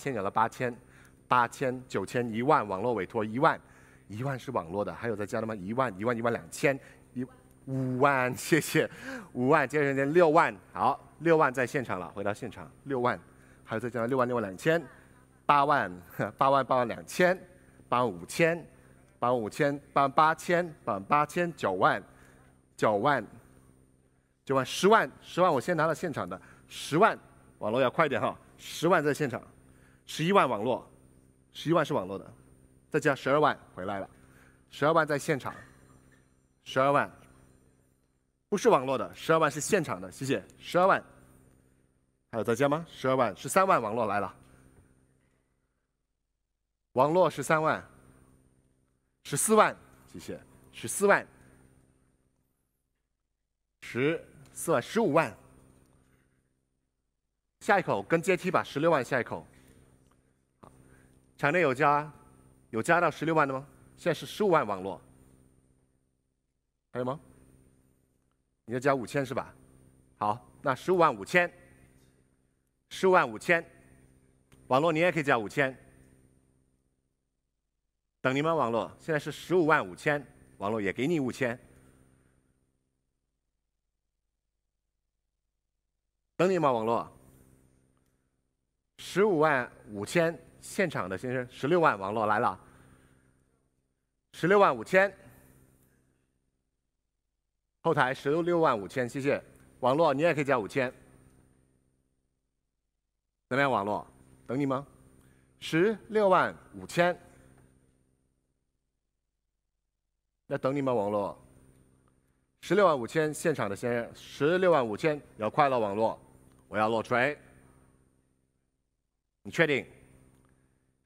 欠有了八千，八千九千一万网络委托一万，一万是网络的，还有再加的么一万一万一万两千一五万 谢谢五万接着连六万好六万在现场了回到现场六万还有再加六万六万两千八万 八万八万两千八万五千八万五千八万八千八万八千九万九万九万十万十万我先拿到现场的十万网络要快点哈十万在现场。十一万网络，十一万是网络的，再加十二万回来了，十二万在现场，十二万不是网络的，十二万是现场的，谢谢，十二万，还有再加吗？十二万十三万网络来了，网络十三万，十四万，谢谢，十四万，十四万十五万，下一口跟阶梯吧，十六万下一口。场内有加，有加到十六万的吗？现在是十五万网络，还有吗？你要加五千是吧？好，那十五万五千，十五万五千，网络你也可以加五千，等你吗？网络现在是十五万五千，网络也给你五千，等你吗？网络十五万五千。现场的先生，十六万网络来了，十六万五千，后台十六万五千，谢谢，网络你也可以加五千，怎么样，网络，等你吗？十六万五千，那等你吗，网络？十六万五千，现场的先生，十六万五千，有快乐网络，我要落锤，你确定？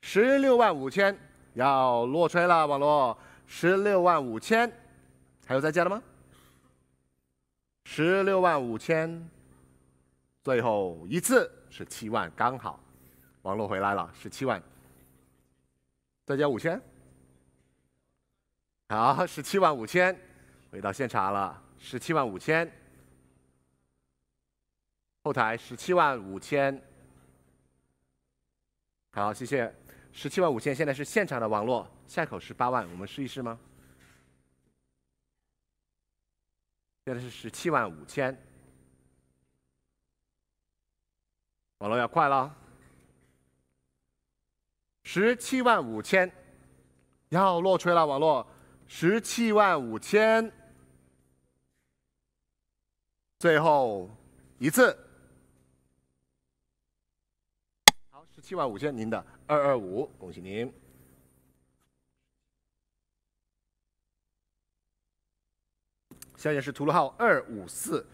十六万五千要落锤了，网络十六万五千，还有再加的吗？十六万五千，最后一次是七万，刚好，网络回来了，十七万，再加五千，好，十七万五千回到现场了，十七万五千，后台十七万五千，好，谢谢。十七万五千，现在是现场的网络下口是八万，我们试一试吗？现在是十七万五千，网络要快了。十七万五千，要落锤了，网络，十七万五千，最后一次。好，十七万五千，您的。二二五，恭喜您。下面是屠鲁号二五四，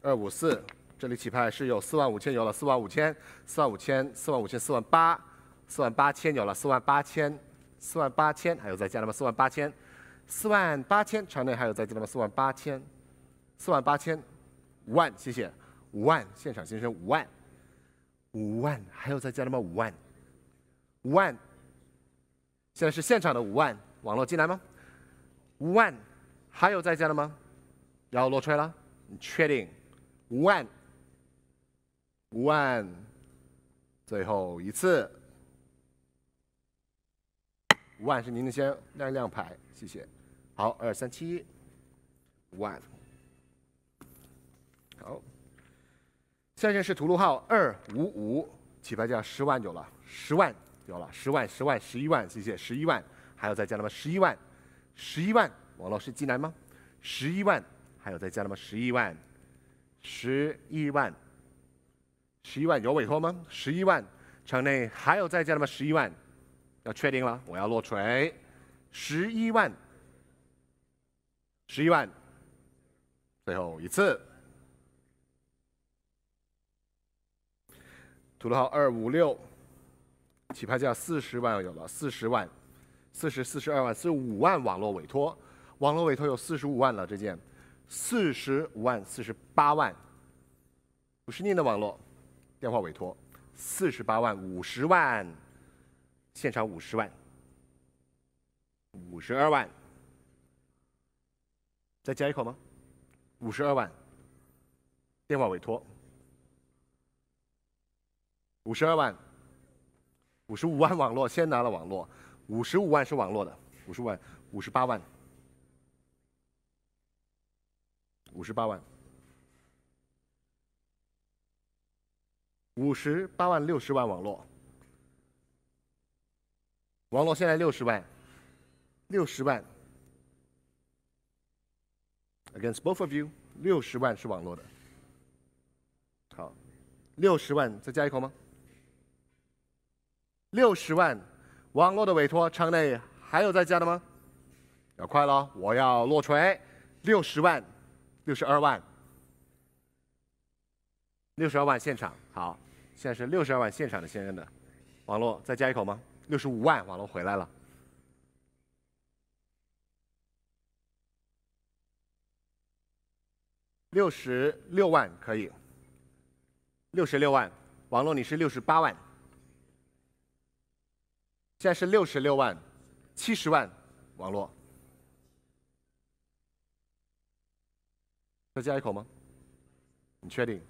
二五四，这里起拍是有四万五千有了，四万五千，四万五千，四万五千，四万八，四万八千有了，四万八千，四万八千，还有再加那吗？四万八千，四万八千，场内还有再加那吗？四万八千，四万八千，五万，谢谢，五万，现场先生五万，五万，还有再加那吗？五万。五万，现在是现场的五万，网络进来吗？五万，还有在家的吗？要落出来了，你确定？五万，五万，最后一次，五万是您的先亮一亮牌，谢谢。好，二三七，五万，好。下一件是屠戮浩，二五五，起拍价十万有了，十万。有了十万，十万，十一万，谢谢，十一万，还有再加那么十一万，十一万，王老师进来吗？十一万，还有再加那么十一万，十一万，十一万有委托吗？十一万，场内还有再加那么十一万，要确定了，我要落锤，十一万，十一万，最后一次，土豪二五六。起拍价四十万有了，四十万，四十四十二万，四十五万网络委托，网络委托有四十五万了这件，四十五万四十八万，五十年的网络，电话委托，四十八万五十万，现场五十万，五十二万，再加一口吗？五十二万，电话委托，五十二万。五十五万网络，先拿了网络，五十五万是网络的，五十万，五十八万，五十八万，五十八万六十万网络，网络现在六十万，六十万，against both of you，六十万是网络的，好，六十万再加一口吗？六十万，网络的委托场内还有在加的吗？要快了，我要落锤。六十万，六十二万，六十二万现场好，现在是六十二万现场的先生的网络再加一口吗？六十五万网络回来了，六十六万可以，六十六万网络你是六十八万。现在是六十六万，七十万，网络，再加一口吗？你确定？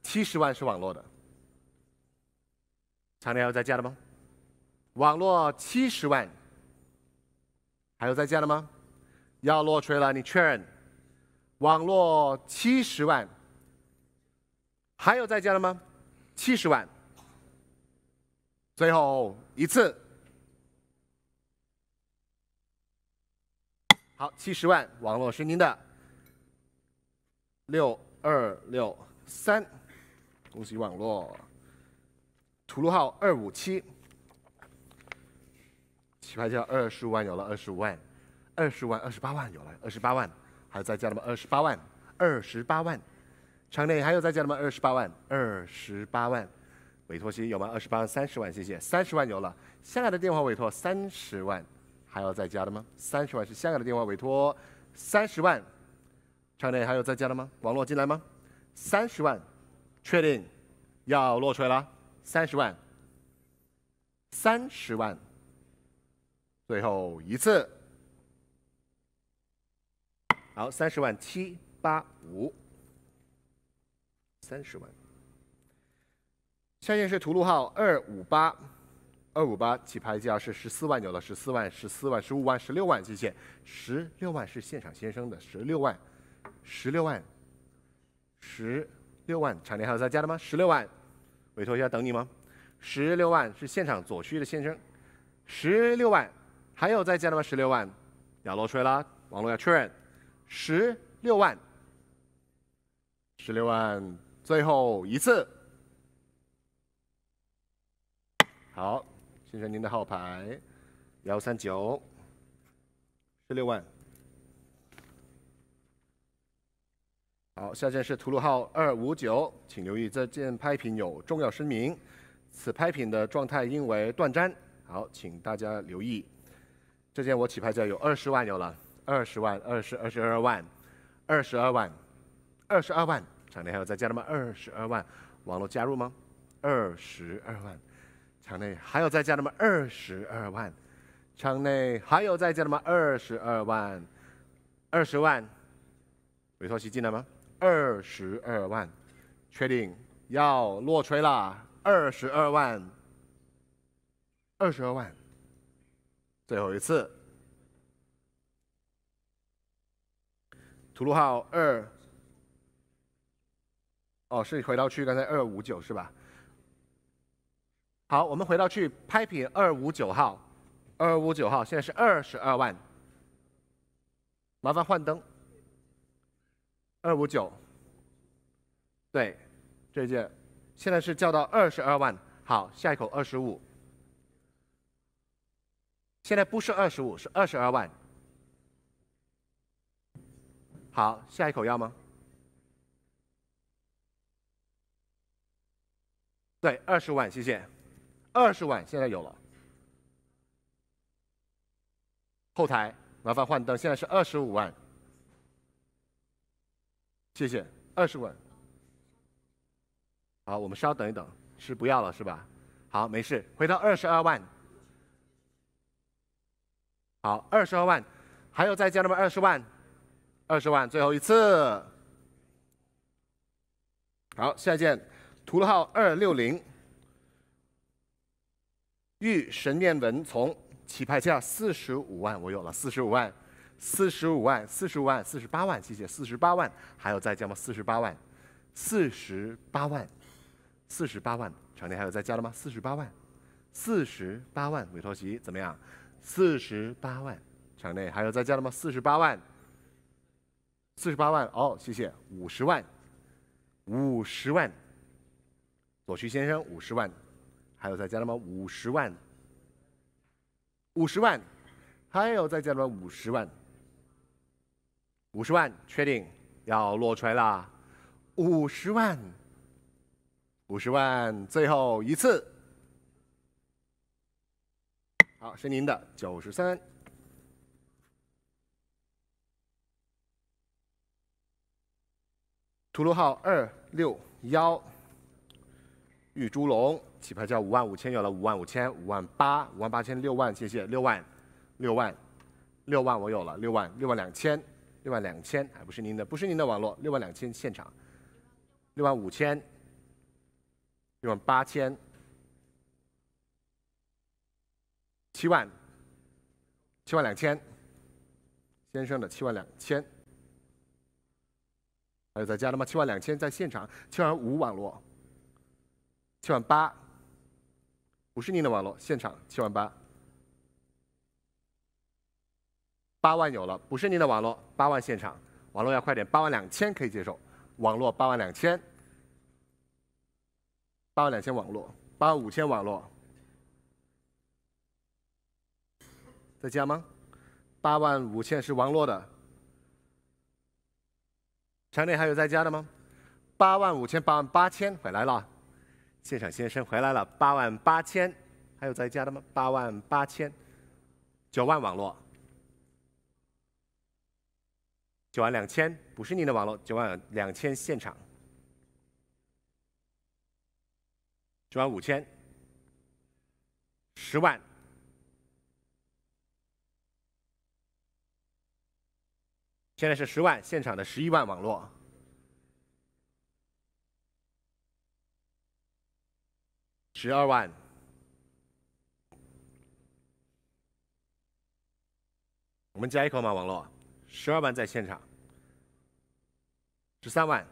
七十万是网络的，场内还有再加的吗？网络七十万，还有再加的吗？要落锤了，你确认？网络七十万，还有再加的吗？七十万。最后一次，好，七十万网络是您的六二六三，恭喜网络。屠戮号二五七，起拍价二十五万有了二十五万，二十万二十八万有了二十八万，还在再加了吗？二十八万二十八万，场内还有再加了吗？二十八万二十八万。委托金有吗？二十八、三十万，谢谢。三十万有了。香港的电话委托三十万，还要再加的吗？三十万是香港的电话委托，三十万，场内还有再加的吗？网络进来吗？三十万，确定要落出来啦。三十万，三十万，最后一次。好，三十万七八五，三十万。下线是图路号二五八，二五八起拍价是十四万有了，十四万、十四万、十五万、十六万。谢谢，十六万是现场先生的十六万，十六万，十六万。场内还有在加的吗？十六万，委托一下等你吗？十六万是现场左旭的先生，十六万，还有在加的吗？十六万，要罗吹来了，网络要确认，十六万，十六万，最后一次。好，先生，您的号牌幺三九，十六万。好，下件是图录号二五九，请留意这件拍品有重要声明：此拍品的状态应为断粘。好，请大家留意，这件我起拍价有二十万，有了二十万，二十二十二万，二十二万，二十二万。场内还有在加的吗？二十二万，网络加入吗？二十二万。场内还有再加那么二十二万，场内还有再加那么二十二万，二十万，委托席进来吗？二十二万，确定要落锤了，二十二万，二十二万，最后一次，屠鲁号二，哦，是回到去刚才二五九是吧？好，我们回到去拍品二五九号，二五九号现在是二十二万，麻烦换灯。二五九，对，这件现在是叫到二十二万。好，下一口二十五。现在不是二十五，是二十二万。好，下一口要吗？对，二十万，谢谢。二十万现在有了，后台麻烦换灯，现在是二十五万，谢谢，二十万，好，我们稍等一等，是不要了是吧？好，没事，回到二十二万，好，二十二万，还有再加那么二十万，二十万最后一次，好，下一件，图号二六零。玉神念文从起拍价四十五万，我有了四十五万，四十五万，四十五万，四十八万，谢谢，四十八万，还有再加吗？四十八万，四十八万，四十八万，场内还有再加的吗？四十八万，四十八万，委托席怎么样？四十八万，场内还有再加的吗？四十八万，四十八万，哦，谢谢，五十万，五十万，左渠先生五十万。还有再加那吗？五十万，五十万，还有再加那吗？五十万，五十万，确定要落锤啦！五十万，五十万，最后一次。好，是您的九十三，涂露号二六幺。玉猪龙起拍价五万五千，有了五万五千，五万八，五万八千，六万，谢谢，六万，六万，六万，我有了，六万，六万两千，六万两千，还不是您的，不是您的网络，六万两千现场，六万五千，六万八千，七万，七万两千，先生的七万两千，还有在加的吗？七万两千在现场，七万五网络。七万八，不是您的网络，现场七万八，八万有了，不是您的网络，八万现场，网络要快点，八万两千可以接受，网络八万两千，八万两千网络，八万五千网络，在家吗？八万五千是网络的，场内还有在家的吗？八万五千，八万八千回来了。现场先生回来了，八万八千，还有在家的吗？八万八千，九万网络，九万两千，不是您的网络，九万两千现场，九万五千，十万，现在是十万现场的十一万网络。十二万，我们加一口吗？网络，十二万在现场，十三万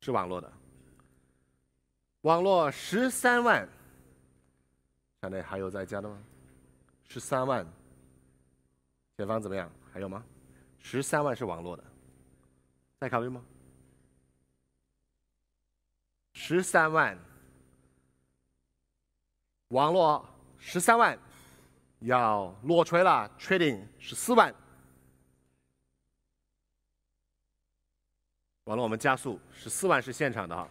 是网络的，网络十三万，场内还有在加的吗？十三万，前方怎么样？还有吗？十三万是网络的，在考虑吗？十三万，网络十三万要落锤了，确定十四万，网络我们加速十四万是现场的哈，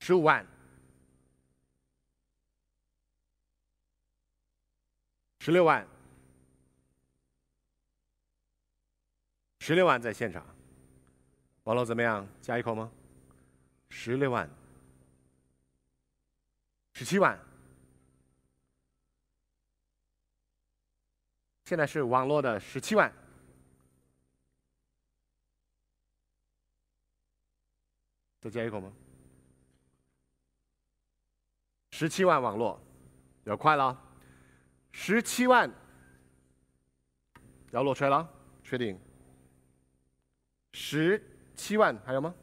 十五万，十六万，十六万在现场。网络怎么样？加一口吗？十六万，十七万。现在是网络的十七万，再加一口吗？十七万网络，要快了，十七万要落出来了，确定？十。七万还有吗？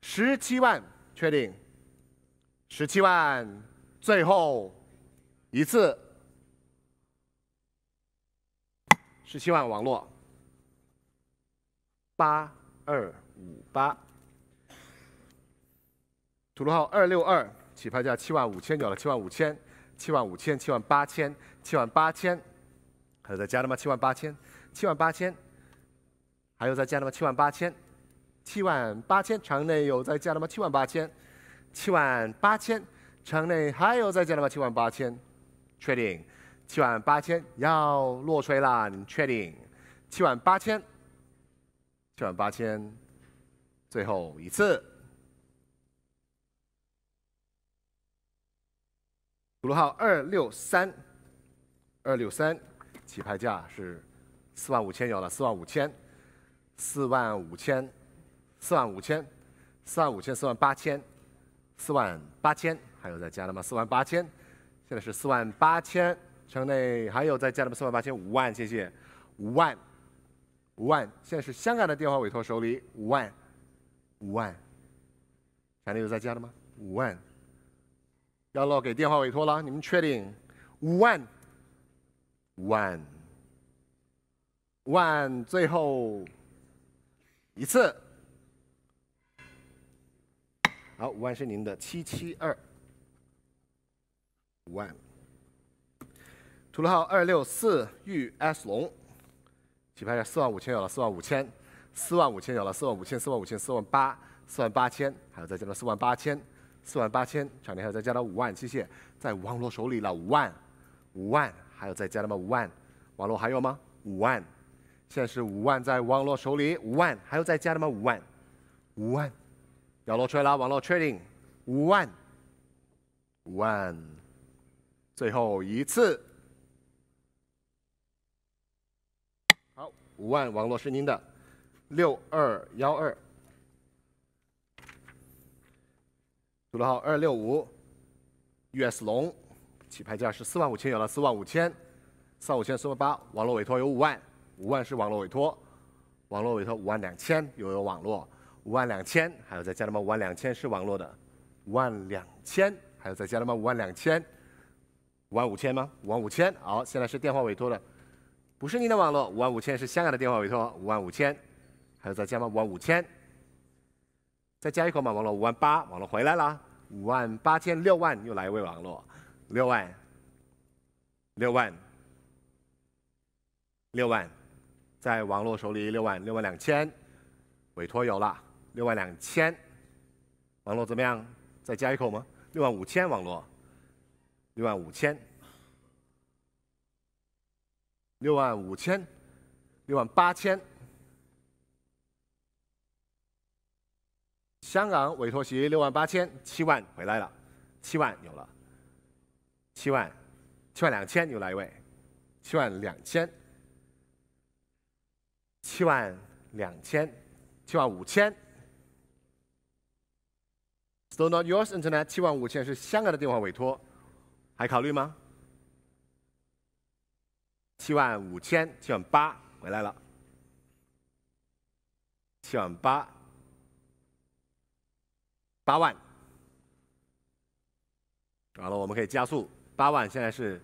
十七万，确定。十七万，最后一次。十七万，网络八二五八。土龙号二六二，起拍价七万五千九了，七万五千，七万五千，七万八千，七万八千，还有再加的吗？七万八千，七万八千，还有再加的吗？七万八千。七万八千，场内有在加的吗？七万八千，七万八千，场内还有在加的吗？七万八千，确定，七万八千要落槌啦！你确定？七万八千，七万八千，最后一次，赌路号二六三，二六三，起拍价是四万五千，有了，四万五千，四万五千。四万五千，四万五千，四万八千，四万八千，还有在加的吗？四万八千，现在是四万八千。城内还有在加的吗？四万八千五万，谢谢，五万，五万，现在是香港的电话委托手里五万，五万，还有在加的吗？五万，要落给电话委托了，你们确定？五万，万，万，最后一次。好，五万是您的七七二五万。土龙号二六四豫 S 龙，起拍价四万五千有了，四万五千，四万五千有了，四万五千，四万五千，四万八，四万八千，还有再加到四万八千，四万八千，场内还有再加到五万，谢谢，在王罗手里了，五万，五万，还有再加他妈五万，王罗还有吗？五万，现在是五万在王罗手里，五万，还有再加他妈五万，五万。要落出来啦！网络 trading 五万，五万，最后一次。好，五万网络是您的，六二幺二。主号二六五，US 龙，起拍价是四万五千，有了四万五千，四万五千四万八，网络委托有五万，五万是网络委托，网络委托五万两千，又有网络。五万两千，还有再加他妈五万两千是网络的，五万两千，还有再加他妈五万两千，五万五千吗？五万五千，好，现在是电话委托的，不是您的网络，五万五千是香港的电话委托，五万五千，还有再加吗？五万五千，再加一口嘛？网络五万八，网络回来了，五万八千六万，又来一位网络，六万，六万，六万，在网络手里六万六万两千，委托有了。六万两千，网络怎么样？再加一口吗？六万五千网络，六万五千，六万五千，六万八千。香港委托席六万八千，七万回来了，七万有了，七万，七万两千又来一位，七万两千，七万两千，七万五千。So not yours, Internet. 七万五千是香港的电话委托，还考虑吗？七万五千，七万八回来了。七万八，八万。好了，我们可以加速。八万，现在是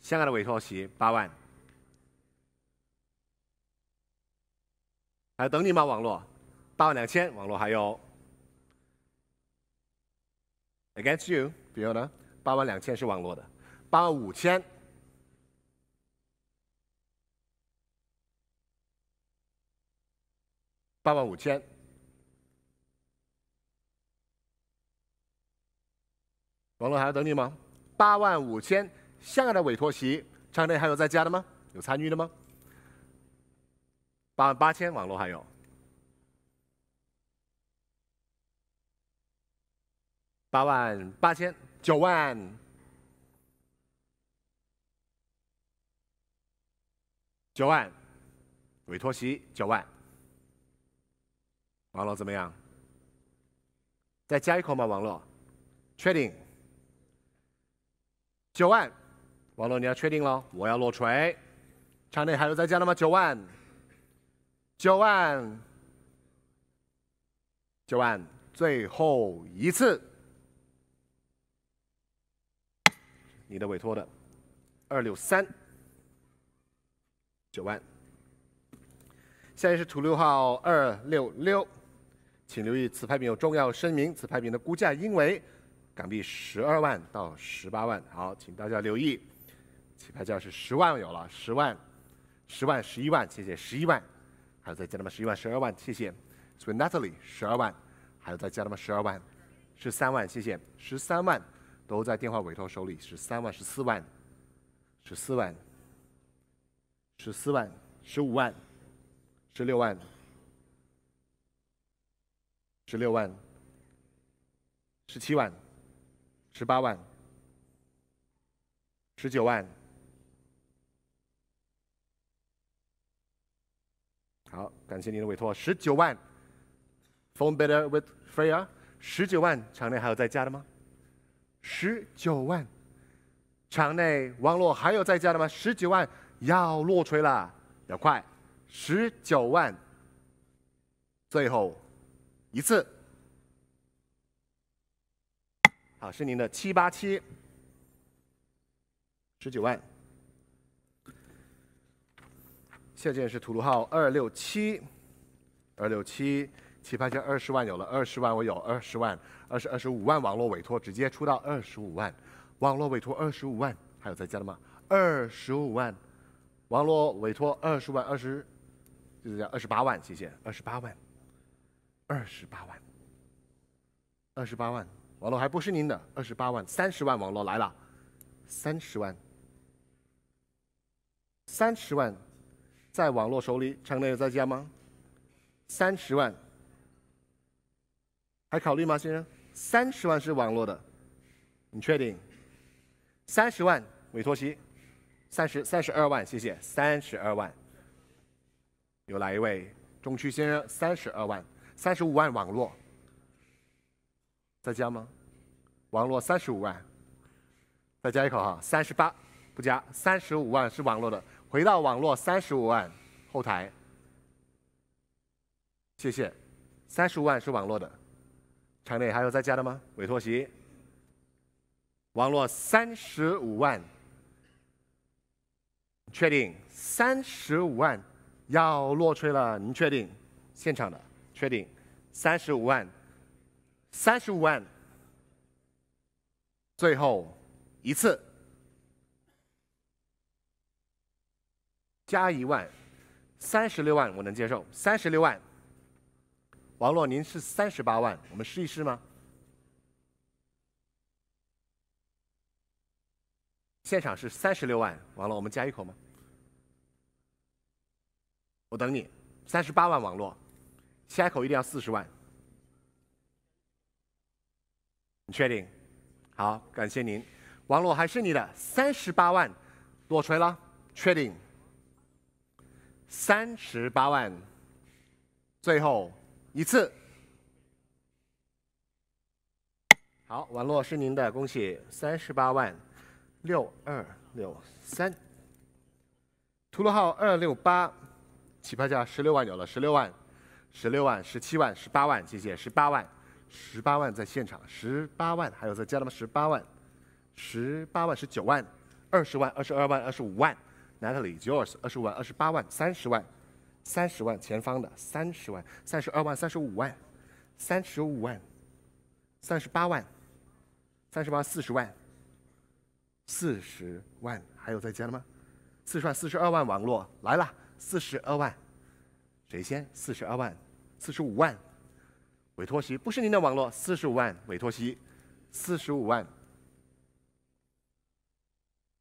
香港的委托席，八万。还等你吗，网络？八万两千，网络还有。Against you，比如呢，八万两千是网络的，八万五千，八万五千，网络还要等你吗？八万五千，香港的委托席，场内还有在家的吗？有参与的吗？八万八千网络还有。八万八千，九万，九万，委托席九万，网络怎么样？再加一口吗，网络，确定？九万，网络你要确定了，我要落锤。场内还有再加的吗？九万，九万，九万，最后一次。你的委托的二六三九万，现在是图六号二六六，请留意此拍品有重要声明，此拍品的估价应为港币十二万到十八万。好，请大家留意，起拍价是十万有了，十万、十万、十一万，谢谢十一万，还有再加他么十一万、十二万，谢谢。所以 Natalie 十二万，还有再加他么十二万、十三万，谢谢十三万。都在电话委托手里，十三万、十四万、十四万、十四万、十五万、十六万、十六万、十七万、十八万、十九万。好，感谢您的委托，十九万。Phone b e t t e r with Freya，十九万场内还有在家的吗？十九万，场内网络还有在加的吗？十九万要落锤了，要快！十九万，最后一次，好，是您的七八七，十九万。下键是吐鲁号二六七，二六七，七八价二十万有了，二十万我有二十万。二十二十五万网络委托直接出到二十五万，网络委托二十五万，还有再加的吗？二十五万，网络委托二十万二十，就是这样二十八万，谢谢二十八万，二十八万，二十八万网络还不是您的二十八万三十万网络来了，三十万，三十万，在网络手里，长乐有在家吗？三十万，还考虑吗，先生？三十万是网络的，你确定？三十万委托期，三十三十二万，谢谢，三十二万。有来一位中区先生，三十二万，三十五万网络。再加吗？网络三十五万，再加一口哈，三十八，不加。三十五万是网络的，回到网络三十五万后台。谢谢，三十五万是网络的。场内还有在加的吗？委托席，网络三十五万，确定，三十五万要落锤了，您确定？现场的，确定，三十五万，三十五万，最后一次，加一万，三十六万，我能接受，三十六万。王洛，您是三十八万，我们试一试吗？现场是三十六万，王洛，我们加一口吗？我等你，三十八万，王络，下一口一定要四十万。你确定？好，感谢您，网络还是你的三十八万，落锤了，确定。三十八万，最后。一次，好，网络是您的，恭喜三十八万六二六三，屠龙号二六八，起拍价十六万有了，十六万，十六万，十七万，十八万，谢谢，十八万，十八万在现场，十八万，还有再加了吗？十八万，十八万，十九万，二十万，二十二万，二十五万，Natalie yours，二十五万，二十八万，三十万。三十万前方的三十万，三十二万，三十五万，三十五万，三十八万，三十八，四十万，四十万，还有再加的吗？四十万、四十二万网络来了，四十二万，谁先？四十二万，四十五万，委托席不是您的网络，四十五万委托席，四十五万，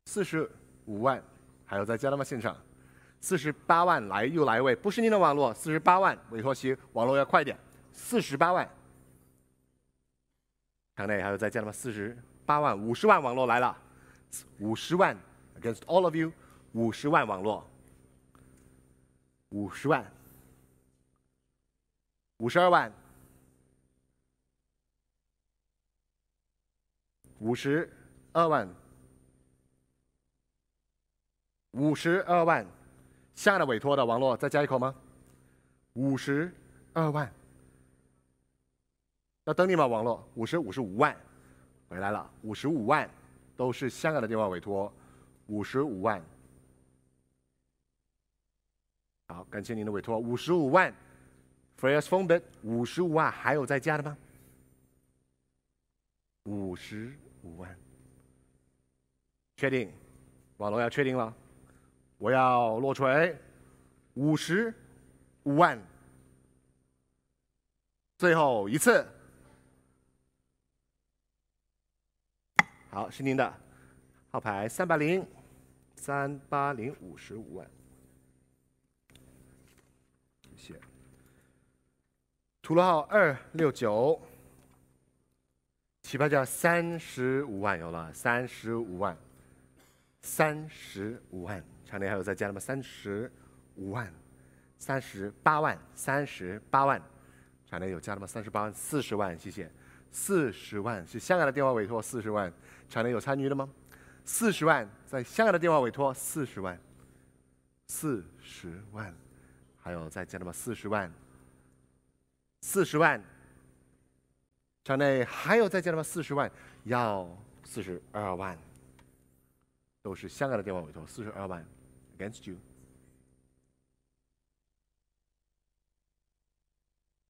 四十五万，还有再加的吗？现场。四十八万来又来一位，不是您的网络，四十八万委托其网络要快点，四十八万。场内还有在了吗？四十八万，五十万网络来了，五十万，against all of you，五十万网络，五十万，五十二万，五十二万，五十二万。下了委托的王络再加一口吗？五十二万，要等你吗，王络五十五十五万，回来了，五十五万，都是香港的电话委托，五十五万。好，感谢您的委托，五十五万 f r e s h Phone b i n 五十五万，还有再加的吗？五十五万，确定，网络要确定了。我要落锤，五十五万，最后一次。好，是您的，号牌三百零，三八零五十五万，谢谢。土楼号二六九，起拍价三十五万，有了，三十五万，三十五万。场内还有再加了吗？三十五万，三十八万，三十八万。场内有加了吗？三十八万，四十万，谢谢。四十万是香港的电话委托，四十万。场内有参与的吗？四十万在香港的电话委托，四十万，四十万。还有再加了吗？四十万，四十万。场内还有再加了吗？四十万，要四十二万。都是香港的电话委托，四十二万。against you。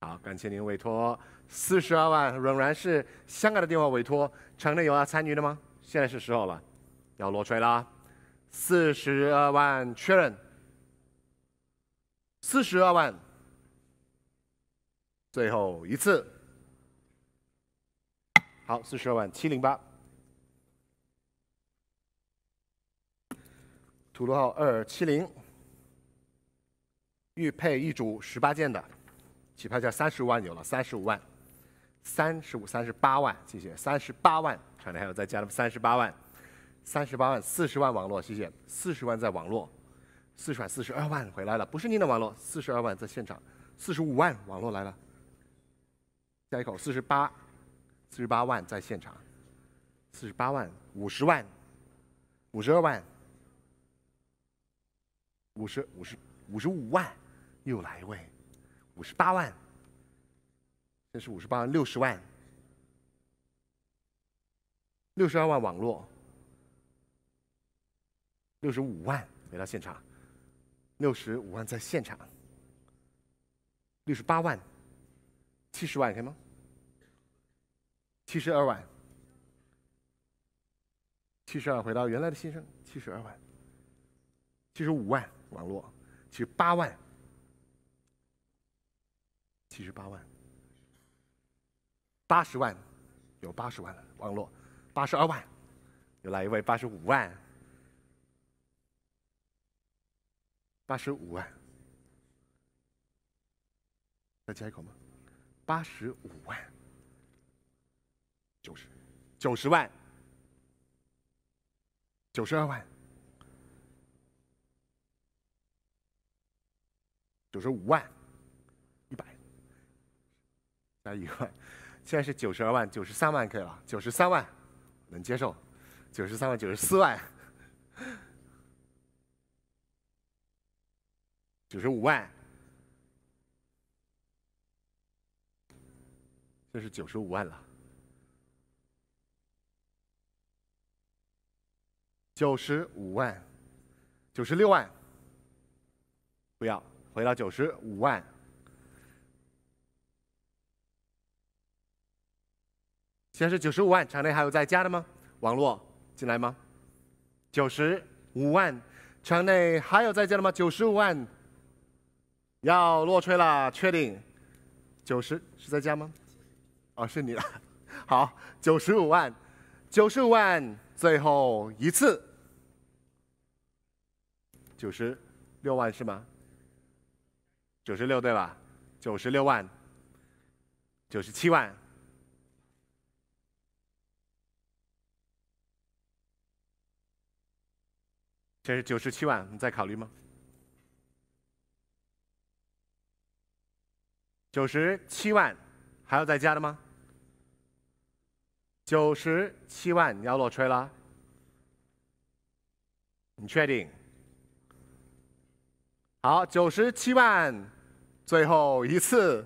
好，感谢您委托四十二万，仍然是香港的电话委托。城内有要参与的吗？现在是时候了，要落锤了。四十二万确认，四十二万，最后一次。好，四十二万七零八。土罗号二七零，玉佩一组十八件的，起拍价三十万，有了三十五万，三十五三十八万，谢谢三十八万，场内还有再加了三十八万，三十八万四十万网络，谢谢四十万在网络，四十万四十二万回来了，不是您的网络，四十二万在现场，四十五万网络来了，下一口四十八，四十八万在现场，四十八万五十万，五十二万。五十五十，五十五万，又来一位，五十八万，这是五十八万，六十万，六十二万网络，六十五万回到现场，六十五万在现场，六十八万，七十万，看吗？七十二万，七十二回到原来的新生，七十二万，七十五万。网络，其实八万，其实八万，八十万，有八十万了。网络，八十二万，又来一位，八十五万，八十五万，再加一口吗？八十五万，九十，九十万，九十二万。九十五万，一百，加一万，现在是九十二万，九十三万可以了，九十三万，能接受，九十三万，九十四万，九十五万，这是九十五万了，九十五万，九十六万，不要。回到九十五万，现在是九十五万，场内还有在加的吗？网络进来吗？九十五万，场内还有在加的吗？九十五万，要落吹了，确定？九十是在加吗？哦，是你了，好，九十五万，九十五万，最后一次，九十六万是吗？九十六对吧？九十六万，九十七万，这是九十七万，你在考虑吗？九十七万，还要再加的吗？九十七万，你要落锤了，你确定？好，九十七万。最后一次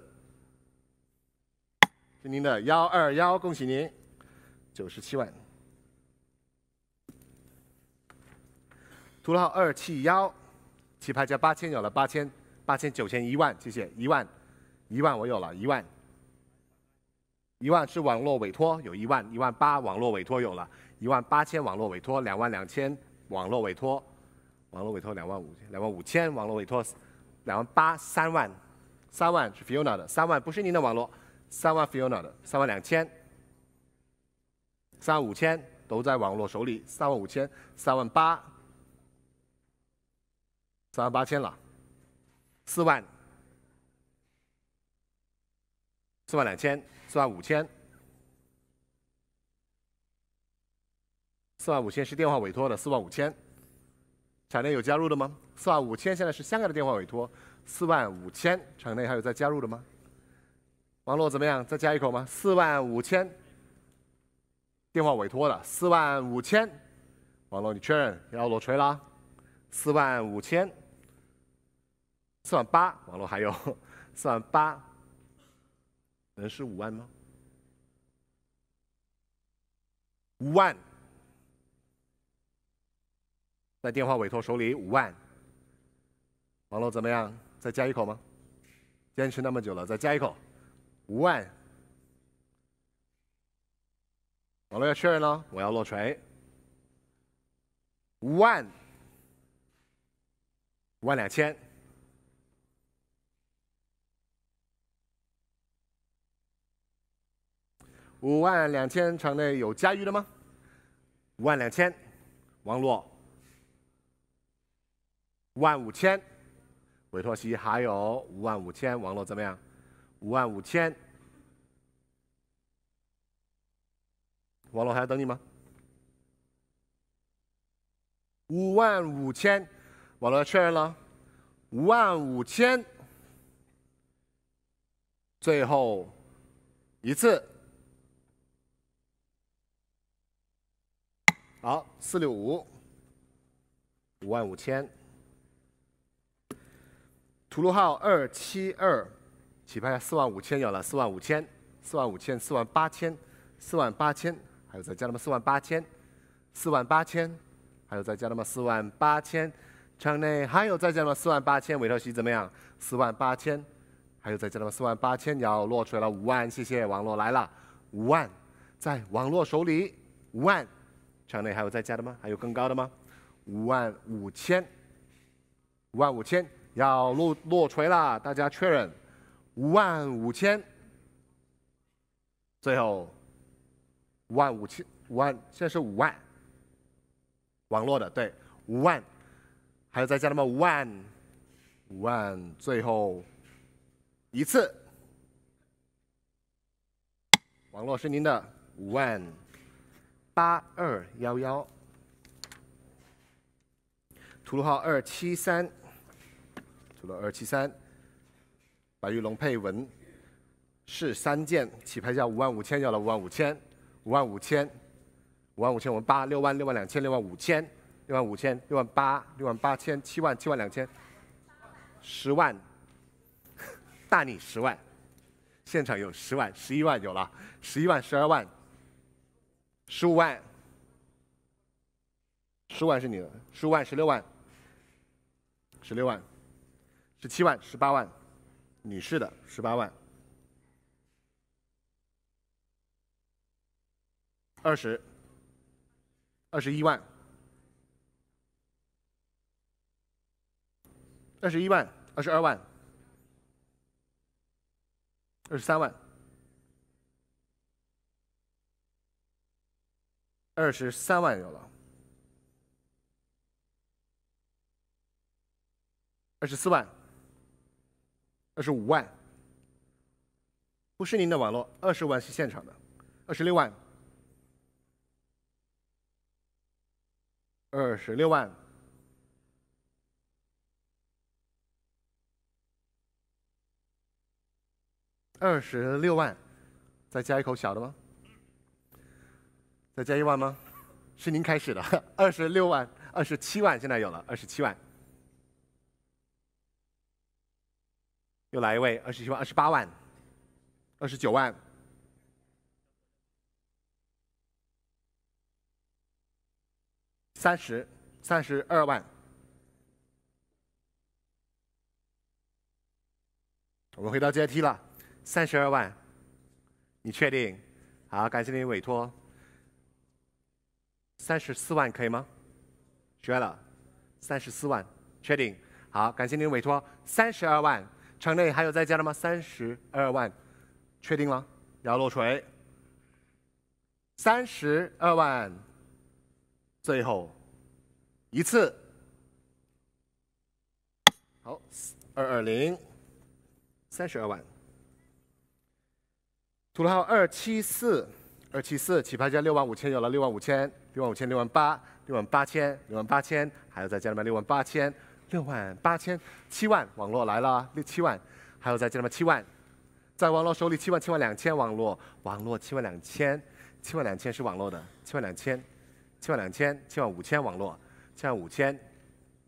是您的幺二幺，恭喜您九十七万。图号二七幺，起拍价八千有了，八千八千九千一万，谢谢一万一万我有了一万一万是网络委托有一万一万八网络委托有了一万八千网络委托两万两千网络委托网络委托两万五两万五千网络委托两万八三万。三万是 Fiona 的，三万不是您的网络，三万 Fiona 的，三万两千，三万五千都在网络手里，三万五千，三万八，三万八千了，四万，四万两千，四万五千，四万五千是电话委托的，四万五千，场内有加入的吗？四万五千现在是香港的电话委托。四万五千，场内还有在加入的吗？网络怎么样？再加一口吗？四万五千，电话委托的四万五千，网络你确认要裸锤了？四万五千，四万八，网络还有 四万八，能是五万吗？五万，在电话委托手里五万，网络怎么样？再加一口吗？坚持那么久了，再加一口，五万。网络要确认了，我要落锤，五万，万两千，五万两千。场内有加鱼的吗？五万两千，网络，五万五千。委托息还有五万五千，网络怎么样？五万五千，网络还要等你吗？五万五千，网络确认了。五万五千，最后一次。好，四六五，五万五千。出落号二七二，起拍四万五千，有了四万五千，四万五千，四万八千，四万八千，还有再加那么四万八千，四万八千，还有再加那么四万八千，场内还有再加吗？四万八千，韦特席怎么样？四万八千，还有再加那么四万八千，要落锤了五万，谢谢网络来了五万，在网络手里五万，场内还有再加的吗？还有更高的吗？五万五千，五万五千。要落落锤了，大家确认，五万五千，最后五万五千，五万，现在是五万。网络的对，五万，还有再加那么五万，五万，最后一次，网络是您的五万八二幺幺，图号二七三。除了二七三，白玉龙配文，是三件，起拍价五万五千，要了五万五千，五万五千，五万五千，我们八六万，六万两千，六万五千，六万五千，六万八，六万八千，七万，七万两千，十万，大你十万，现场有十万，十一万有了，十一万，十二万，十五万，十五万是你的，十五万，十六万，十六万。十七万、十八万，女士的十八万，二十、二十一万、二十一万、二十二万、二十三万、二十三万有了，二十四万。二十五万，不是您的网络，二十万是现场的，二十六万，二十六万，二十六万，再加一口小的吗？再加一万吗？是您开始的，二十六万，二十七万，现在有了，二十七万。又来一位，二十七万、二十八万、二十九万、三十三十二万，我们回到阶梯了。三十二万，你确定？好，感谢您委托。三十四万可以吗？学了，三十四万，确定？好，感谢您委托。三十二万。场内还有在加的吗？三十二万，确定了，要落锤。三十二万，最后一次，好，二二零，三十二万。土豪二七四，二七四，起拍价六万五千，有了六万五千，六万五千，六万八，六万八千，六万八千，还有再加里面六万八千。六万八千，七万网络来了，六七万，还有再加那吗？七万，在网络手里七万七万两千网络，网络七万两千，七万两千是网络的，七万两千，七万两千七万五千网络，七万五千，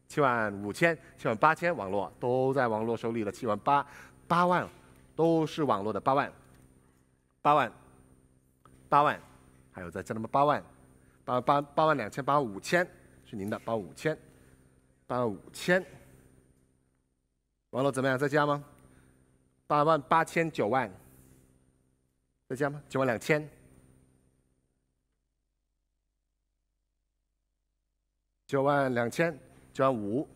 七万五千七万八千网络都在网络手里了，七万八，八万，都是网络的八万，八万，八万，还有再加那吗？八万，八八八万两千八万五千是您的八万五千。八万五千，网络怎么样？在家吗？八万八千九万，在家吗？九万两千，九万两千，九万五，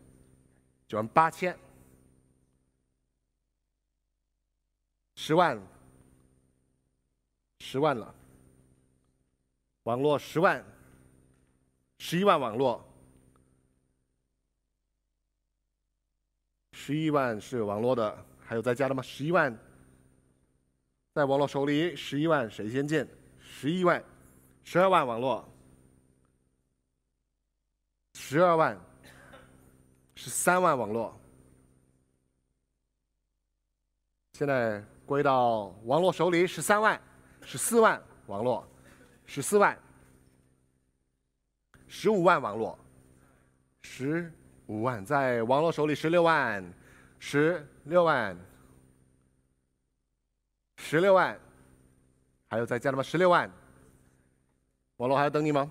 九万八千，十万，十万了，网络十万，十一万网络。十一万是网络的，还有在家的吗？十一万，在网络手里。十一万谁先进？十一万，十二万网络，十二万十三万网络。现在归到网络手里，十三万，十四万网络，十四万，十五万网络，十。五万，在网络手里十六万，十六万，十六万，还有再加的吗？十六万，网络还要等你吗？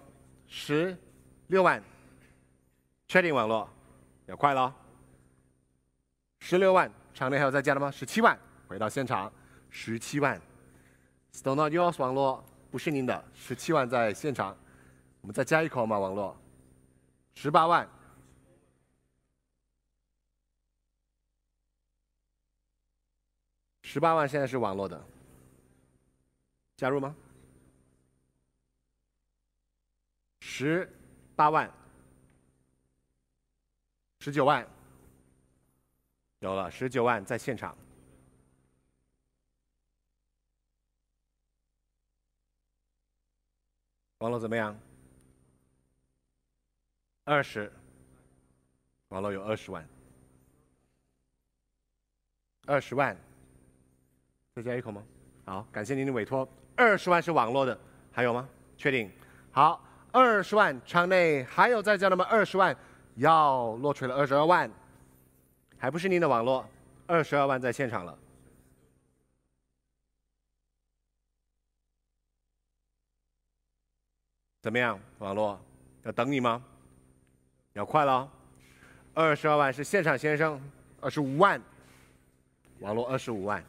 十，六万，确定网络，要快了。十六万，场内还有再加的吗？十七万，回到现场，十七万 s t o n a y o US 网络不是您的，十七万在现场，我们再加一口吗？网络，十八万。十八万，现在是网络的，加入吗？十，八万，十九万，有了，十九万在现场。网络怎么样？二十，网络有二十万，二十万。再加一口吗？好，感谢您的委托。二十万是网络的，还有吗？确定。好，二十万场内还有在叫的吗？二十万要落锤了，二十二万，还不是您的网络，二十二万在现场了。怎么样，网络要等你吗？要快了，二十二万是现场先生，二十五万，网络二十五万。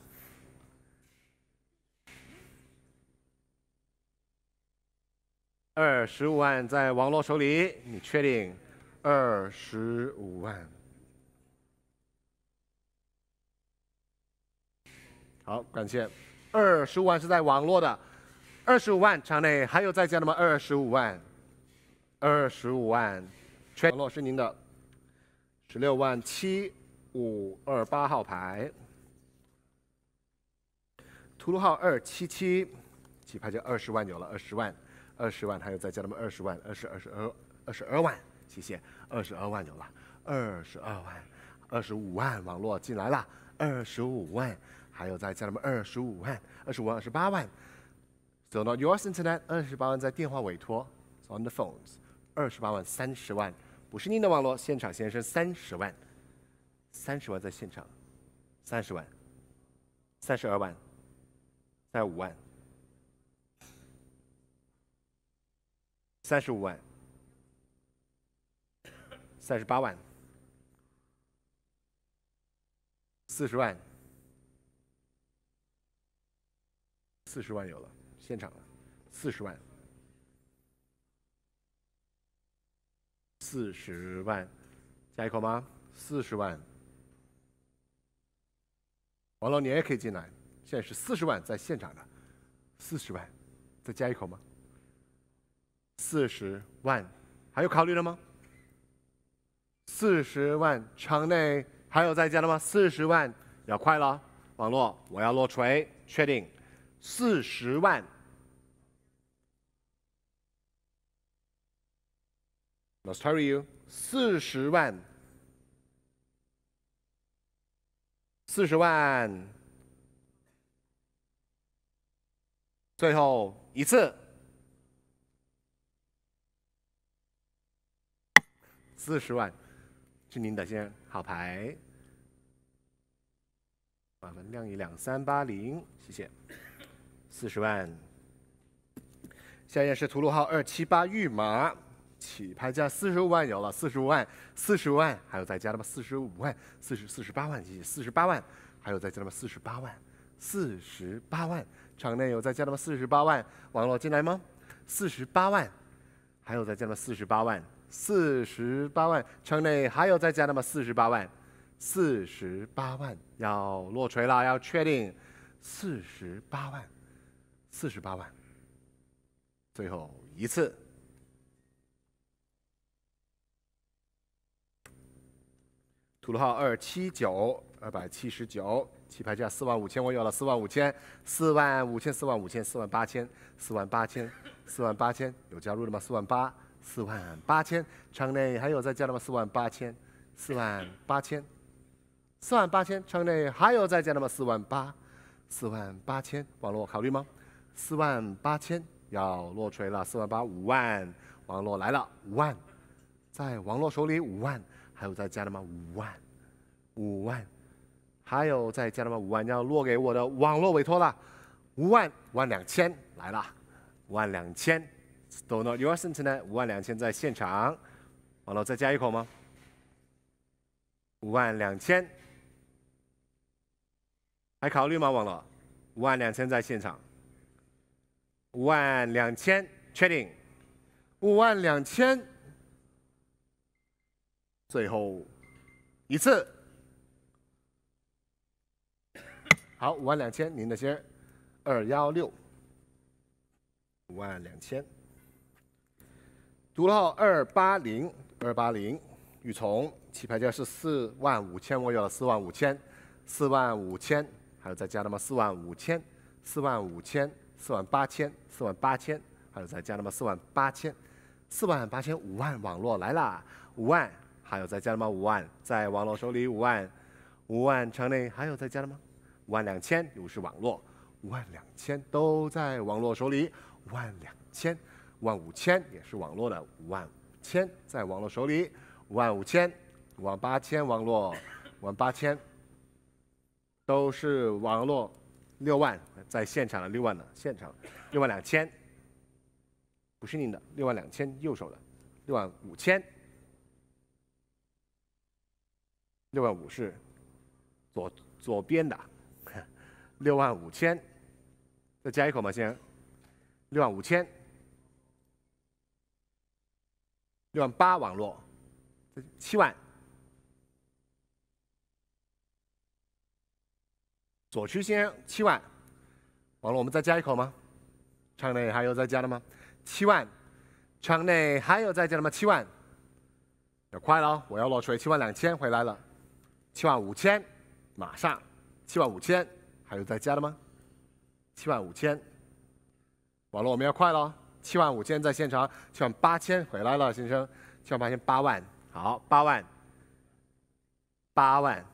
二十五万在网络手里，你确定？二十五万，好，感谢。二十五万是在网络的，二十五万场内还有再加的吗？二十五万，二十五万，全网络是您的，十六万七五二八号牌，突鲁号二七七，起拍就二十万有了，二十万。二十万，还有再加他们二十万，二十二十二二十二万，谢谢，二十二万有了，二十二万，二十五万网络进来了，二十五万，还有再加他们二十五万，二十五万二十八万，o 到 yours internet 二十八万在电话委托，on s the phones 二十八万三十万，不是您的网络，现场先生三十万，三十万在现场，三十万，三十二万，三十五万。三十五万，三十八万，四十万，四十万有了，现场了，四十万，四十万，加一口吗？四十万，王老你也可以进来，现在是四十万在现场的，四十万，再加一口吗？四十万，还有考虑的吗？四十万，场内还有在加的吗？四十万，要快了。网络，我要落锤，确定，四十万，must carry you，四十万，四十万，最后一次。四十万，是您的先生，好牌。麻烦亮一亮三八零，谢谢。四十万。下一位是图鲁号二七八御马，起拍价四十五万有了，四十五万，四十万，还有再加的吗？四十五万，四十四十八万，谢谢，四十八万，还有再加的吗？四十八万，四十八万，场内有再加的吗？四十八万，网络进来吗？四十八万，还有再加吗？四十八万。四十八万，城内还有再加的吗？四十八万，四十八万要落锤了，要确定，四十八万，四十八万，最后一次，土楼号二七九，二百七十九起拍价四万五千，我有了四万五千，四万五千，四万五千，四万八千，四万八千，四万八千，有加入的吗？四万八。四万八千，场内还有再加的吗？四万八千，四万八千，四万八千，场内还有再加的吗？四万八，四万八千，网络考虑吗？四万八千要落锤了，四万八五万，网络来了五万，在网络手里五万，还有再加的吗？五万，五万，还有再加的吗？五万要落给我的网络委托了，五万万两千来了，万两千。Do not you r s a n t to t 五万两千在现场，网了，再加一口吗？五万两千，还考虑吗？网络，五万两千在现场，五万两千，确定，五万两千，最后一次，好，五万两千，您的先，二幺六，五万两千。赌了二八零，二八零，雨从起拍价是四万五千，我有了四万五千，四万五千，还有再加那么四万五千，四万五千，四万八千，四万八千，还有再加那么四万八千，四万八千，五万网络来啦，五万，还有再加了吗？五万，在网络手里五万，五万，场内还有再加的吗？五万两千，又是网络，五万两千都在网络手里，五万两千。万五千也是网络的，五万五千在网络手里，万五千，五万八千网络，五 万八千，都是网络，六万在现场的六万呢，现场六万两千，不是您的，六万两千右手的，六万五千，六万五是左左边的，六万五千，再加一口吗，先生？六万五千。六万八网络，七万。左区先七万，网络我们再加一口吗？场内还有再加的吗？七万，场内还有再加的吗？七万，要快了，我要落锤，七万两千回来了，七万五千，马上，七万五千，还有再加的吗？七万五千，网络我们要快了。七万五千在现场，七万八千回来了，先生。七万八千八万，好，八万，八万，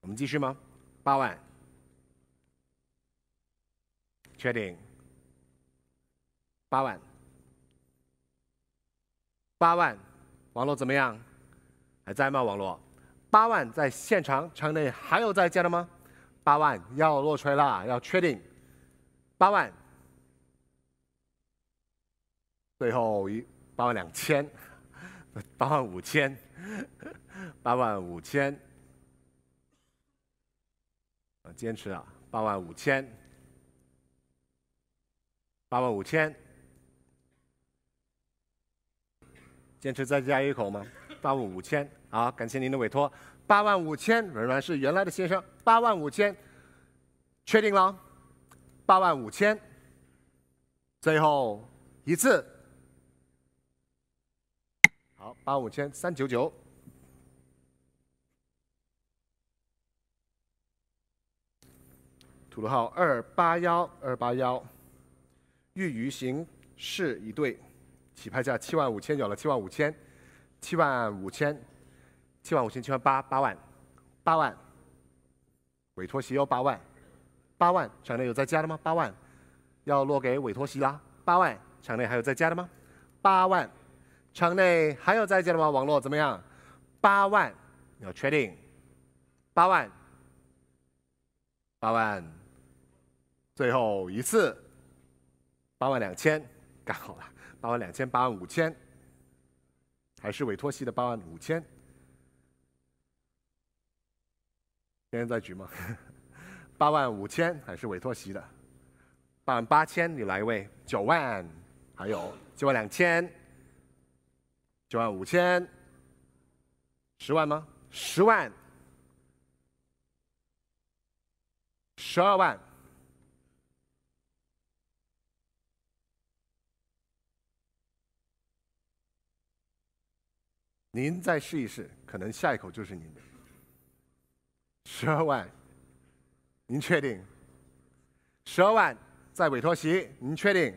我们继续吗？八万，确定，八万，八万，网络怎么样？还在吗？网络，八万在现场场内还有在加的吗？八万要落锤了，要确定，八万。最后一八万两千，八万五千，八万五千，啊，坚持啊，八万五千，八万五千，坚持再加一口吗？八万五千，好，感谢您的委托，八万五千仍然是原来的先生，八万五千，确定了，八万五千，最后一次。八五千三九九，土楼号二八幺二八幺，玉鱼形式一对，起拍价七万五千，有了七万五千，七万五千，七万五千，七万八，八万，八万，委托席要八万，八万，场内有在加的吗？八万，要落给委托席啦，八万，场内还有在加的吗？八万。场内还有再见的吗？网络怎么样？八万，有确定？八万，八万，最后一次，八万两千，干好了，八万两千，八万五千，还是委托席的八万五千，现天在局吗？八万五千，还是委托席的，八万八千，你来一位，九万，还有九万两千。九万五千，十万吗？十万，十二万。您再试一试，可能下一口就是您的。十二万，您确定？十二万在委托席，您确定？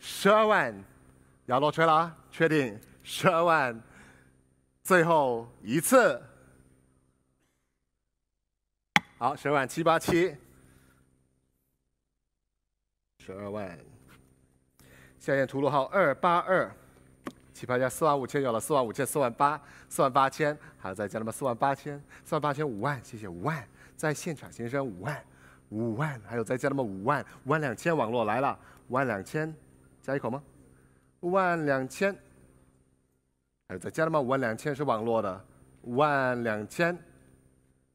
十二万要落锤了，啊！确定？十二万，最后一次。好，十二万七八七。十二万，下线图录号二八二，起拍价四万五千，有了四万五千，四万八，四万八千，还要再加那么四万八千，四万八千五万，谢谢五万，在现场先生五万，五万，还有再加那么五万，五万两千，网络来了，五万两千，加一口吗？五万两千。还有再加吗？五万两千是网络的，五万两千，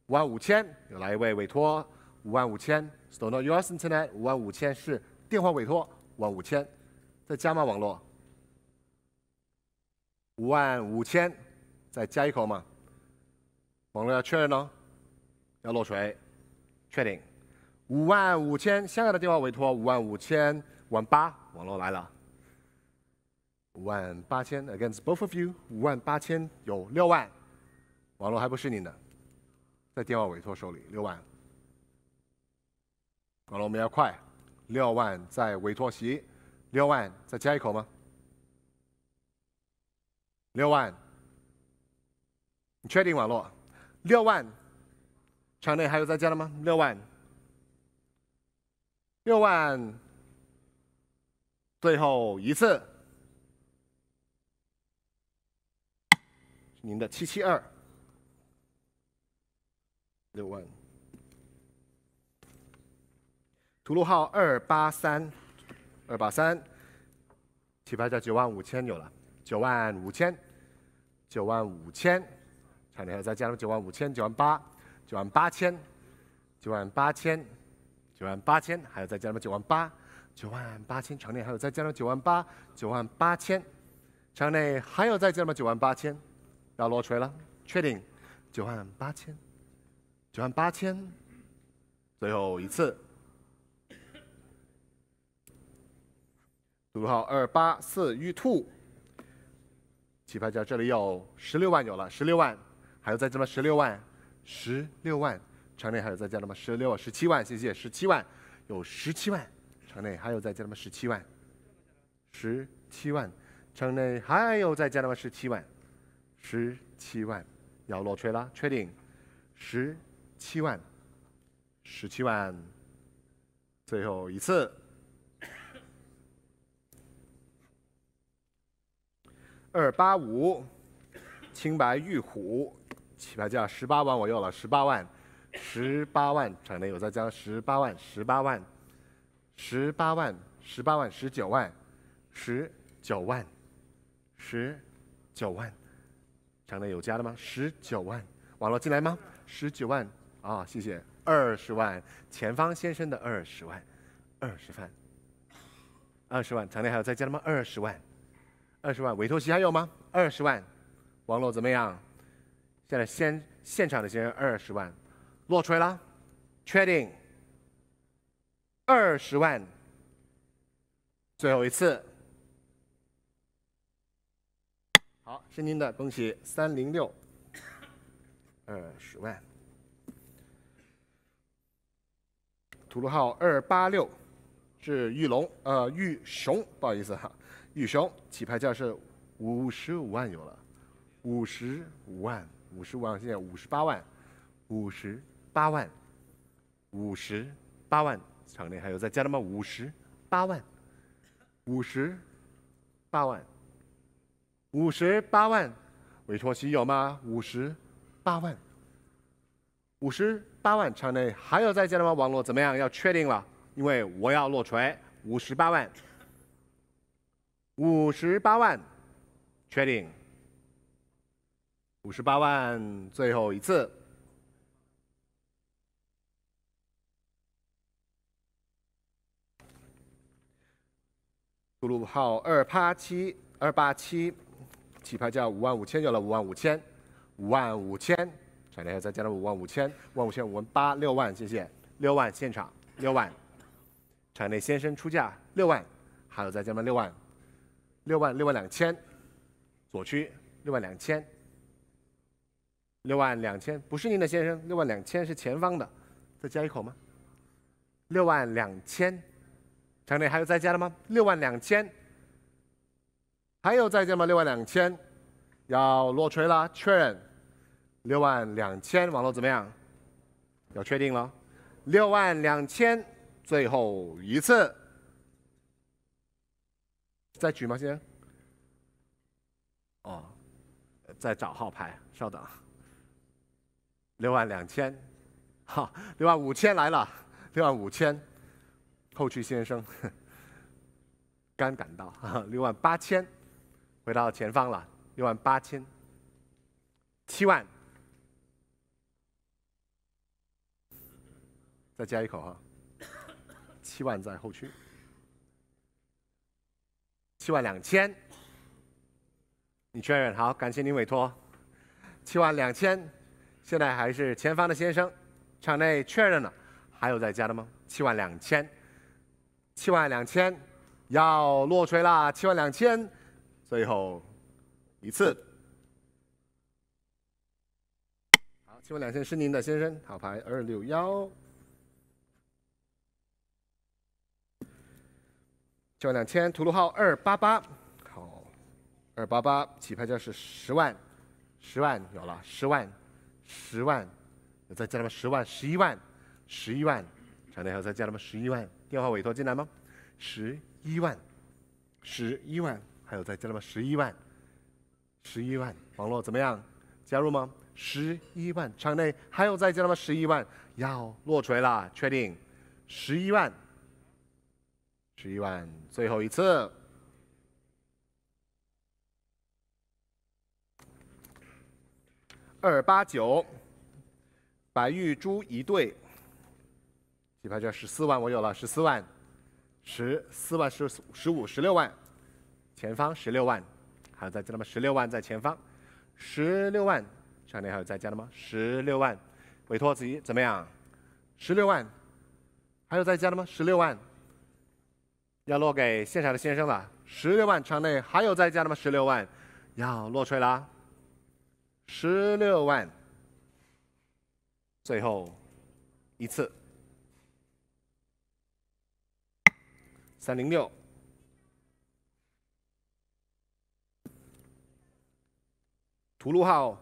五万五千，又来一位委托，五万五千，stone yours tonight，五万五千是电话委托，五万五千，在加吗？网络，五万五千，再加一口吗？网络要确认哦，要落锤，确定，五万五千，香港的电话委托五万五千，五万八，网络来了。五万八千，against both of you。五万八千有六万，网络还不是你的，在电话委托手里。六万，网络我们要快，六万在委托席，六万再加一口吗？六万，你确定网络？六万，场内还有在加的吗？六万，六万，最后一次。您的七七二六万，屠龙号二八三，二八三，起拍价九万五千有了，九万五千，九万五千，场内还有再加上九万五千，九万八，九万八千，九万八千，九万八千，还有再加上九万八，九万八千，场内还有再加上九万八，九万八千，场内还有再加上九万八千。要落锤了，确定，九万八千，九万八千，最后一次，赌号二八四玉兔，起拍价这里有十六万有了，十六万，还有再加吗？十六万，十六万，场内还有再加的吗？十六，十七万，谢谢，十七万，有十七万，场内还有再加的吗？十七万，十七万，场内还有再加的吗？十七万。十七万，要落锤了，确定？十七万，十七万，最后一次，二八五，青白玉虎，起拍价十八万，我要了十八万，十八万，场内有在加十八万，十八万，十八万，十八万，十九万，十九万，十九万。场内有加的吗？十九万，网络进来吗？十九万，啊，谢谢。二十万，前方先生的二十万，二十万，二十万，场内还有再加的吗？二十万，二十万，委托席还有吗？二十万，网络怎么样？现在现现场的先生二十万落出来了，确定？二十万，最后一次。是您的恭喜三零六，二十万。土楼号二八六是玉龙呃玉熊，不好意思哈，玉熊起拍价是五十五万有了，五十五万五十五万现在五十八万，五十八万，五十八万场内还有再加了吗？五十八万，五十八万。五十八万，委托席有吗？五十八万，五十八万场内还有在家的吗？网络怎么样？要确定了，因为我要落锤。五十八万，五十八万，确定，五十八万，最后一次，出入号二八七二八七。起拍价五万五千有了，五万五千，五万五千，场内再加了五万五千，五万五千五万八六万，谢谢六万现场六万，场内先生出价六万，还有再加吗？六万，六万六万两千，左区六万两千，六万两千不是您的先生，六万两千是前方的，再加一口吗？六万两千，场内还有再加的吗？六万两千。还有再见吗？六万两千，要落锤了，确认，六万两千，网络怎么样？要确定了，六万两千，最后一次，再举吗？先，哦，在找号牌，稍等，六万两千，哈，六万五千来了，六万五千，后区先生刚赶到，六万八千。回到前方了，六万八千，七万，再加一口哈，七万在后区，七万两千，你确认？好，感谢您委托，七万两千，现在还是前方的先生，场内确认了，还有再加的吗？七万两千，七万两千，要落锤了，七万两千。最后一次，好，请问两千是您的先生？好牌二六幺，请问两千屠戮号二八八，好，二八八起拍价是十万，十万有了，十万，十万，再加他们十万，十一万，十一万，场内还要再加他们十一万，电话委托进来吗？十一万，十一万。还有再加的吗？十一万，十一万，网络怎么样？加入吗？十一万，场内还有再加的吗？十一万，要落锤了，确定？十一万，十一万，最后一次，二八九，白玉珠一对，几拍价十四万，我有了，十四万，十四万，十十五，十六万。前方十六万，还有在加的吗？十六万在前方，十六万场内还有在加的吗？十六万委托子怡怎么样？十六万还有在加的吗？十六万要落给现场的先生了。十六万场内还有在加的吗？十六万要落锤了，十六万最后一次，三零六。葫芦号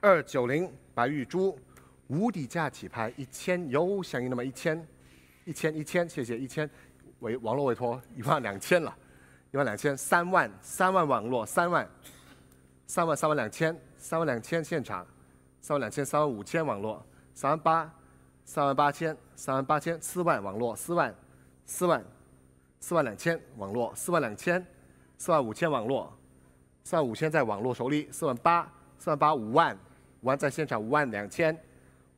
二九零白玉珠，无底价起拍一千，有响应的吗？一千，一千，一千，谢谢一千，委网络委托一万两千了，一万两千，三万，三万网络，三万，三万，三万两千，三万两千现场，三万两千，三万五千网络，三万八，三万八千，三万八千四万网络，四万，四万，四万两千网络，四万两千，四万五千网络，四万五千在网络手里，四万八。三万八，五万，五万在现场，五万两千，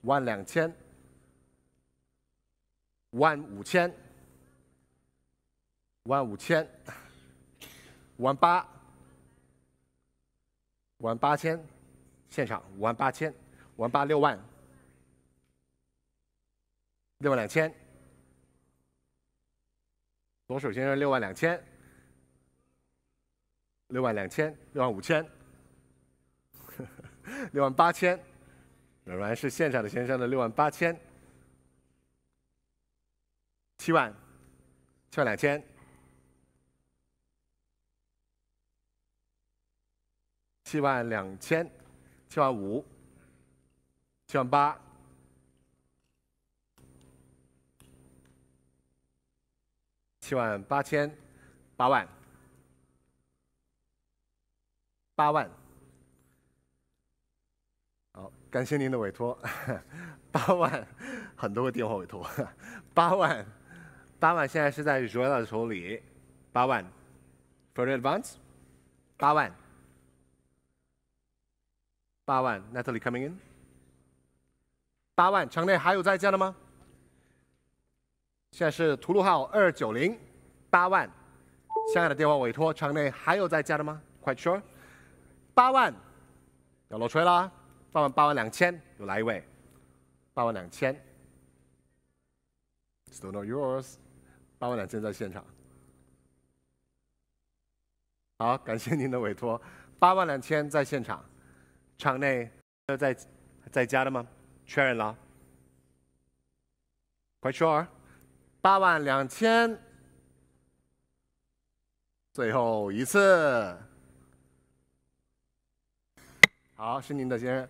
五万两千，五万五千，五万五千，五万八，五万八千，现场五万八千，五万八六万，六万两千，左手先生六万两千，六万两千，六万五千。六万八千，仍然是线场的先生的六万八千，七万，七万两千，七万两千，七万五，七万八，七万八千，八万，八万。感谢您的委托，八万，很多个电话委托，八万，八万现在是在卓亚的手里，八万 f o r e advance，八万，八万，Natalie coming in，八万，场内还有在加的吗？现在是屠戮号二九零，八万，相爱的电话委托场内还有在加的吗？Quite sure，八万，要落锤了。八万八万两千，又来一位，八万两千，still not yours，八万两千在现场，好，感谢您的委托，八万两千在现场，场内都在在家的吗？确认了，快说，八万两千，最后一次，好，是您的先。生。